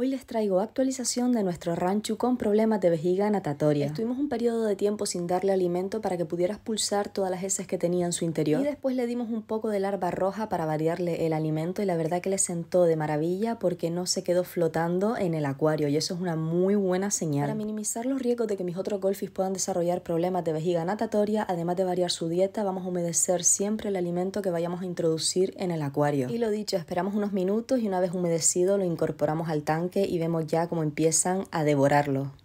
Hoy les traigo actualización de nuestro rancho con problemas de vejiga natatoria. Estuvimos un periodo de tiempo sin darle alimento para que pudiera expulsar todas las heces que tenía en su interior. Y después le dimos un poco de larva roja para variarle el alimento y la verdad que le sentó de maravilla porque no se quedó flotando en el acuario y eso es una muy buena señal. Para minimizar los riesgos de que mis otros golfis puedan desarrollar problemas de vejiga natatoria, además de variar su dieta, vamos a humedecer siempre el alimento que vayamos a introducir en el acuario. Y lo dicho, esperamos unos minutos y una vez humedecido lo incorporamos al tanque y vemos ya cómo empiezan a devorarlo.